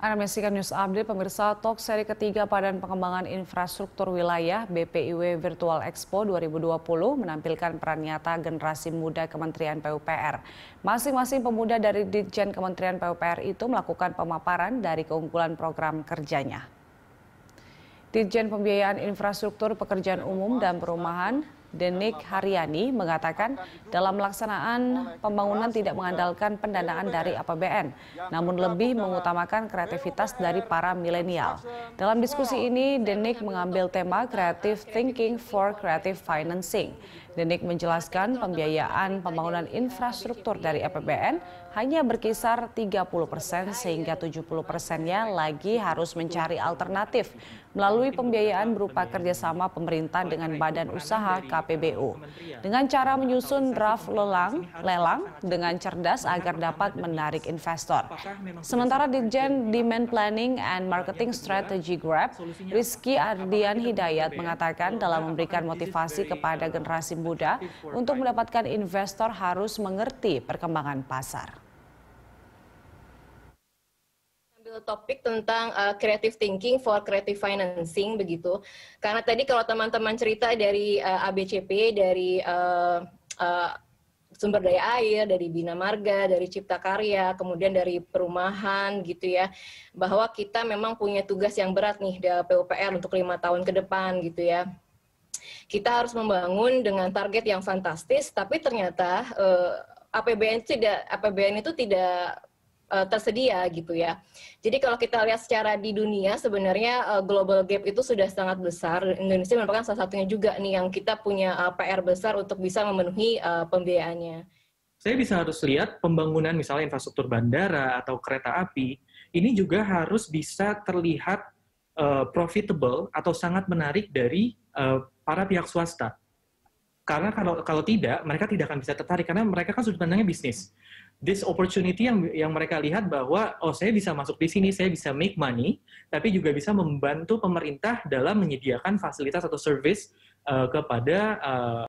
Anda menyaksikan news update pemirsa talk seri ketiga Badan Pengembangan Infrastruktur Wilayah BPIW Virtual Expo 2020 menampilkan peran nyata generasi muda Kementerian PUPR. Masing-masing pemuda dari Ditjen Kementerian PUPR itu melakukan pemaparan dari keunggulan program kerjanya. Ditjen Pembiayaan Infrastruktur Pekerjaan Umum dan Perumahan Denik Haryani mengatakan dalam pelaksanaan pembangunan tidak mengandalkan pendanaan dari APBN, namun lebih mengutamakan kreativitas dari para milenial. Dalam diskusi ini, Denik mengambil tema Creative Thinking for Creative Financing. Denik menjelaskan pembiayaan pembangunan infrastruktur dari APBN hanya berkisar 30 persen sehingga 70 persennya lagi harus mencari alternatif melalui pembiayaan berupa kerjasama pemerintah dengan badan usaha KPBU dengan cara menyusun draft lelang, lelang dengan cerdas agar dapat menarik investor. Sementara Dirjen Demand Planning and Marketing Strategy Grab, Rizky Ardian Hidayat mengatakan dalam memberikan motivasi kepada uh, generasi muda untuk mendapatkan investor harus mengerti perkembangan pasar ke topik tentang uh, creative thinking for creative financing begitu. Karena tadi kalau teman-teman cerita dari uh, ABCP, dari uh, uh, sumber daya air, dari bina marga, dari cipta karya, kemudian dari perumahan gitu ya, bahwa kita memang punya tugas yang berat nih dari PUPR untuk lima tahun ke depan gitu ya kita harus membangun dengan target yang fantastis, tapi ternyata eh, uh, APBN tidak APBN itu tidak uh, tersedia gitu ya. Jadi kalau kita lihat secara di dunia sebenarnya uh, global gap itu sudah sangat besar. Indonesia merupakan salah satunya juga nih yang kita punya uh, eh, PR besar untuk bisa memenuhi uh, pembiayaannya. Saya bisa harus lihat pembangunan misalnya infrastruktur bandara atau kereta api ini juga harus bisa terlihat uh, profitable atau sangat menarik dari uh, para pihak swasta. Karena kalau kalau tidak, mereka tidak akan bisa tertarik karena mereka kan sudut pandangnya bisnis this opportunity yang yang mereka lihat bahwa oh saya bisa masuk di sini, saya bisa make money, tapi juga bisa membantu pemerintah dalam menyediakan fasilitas atau service uh, kepada uh,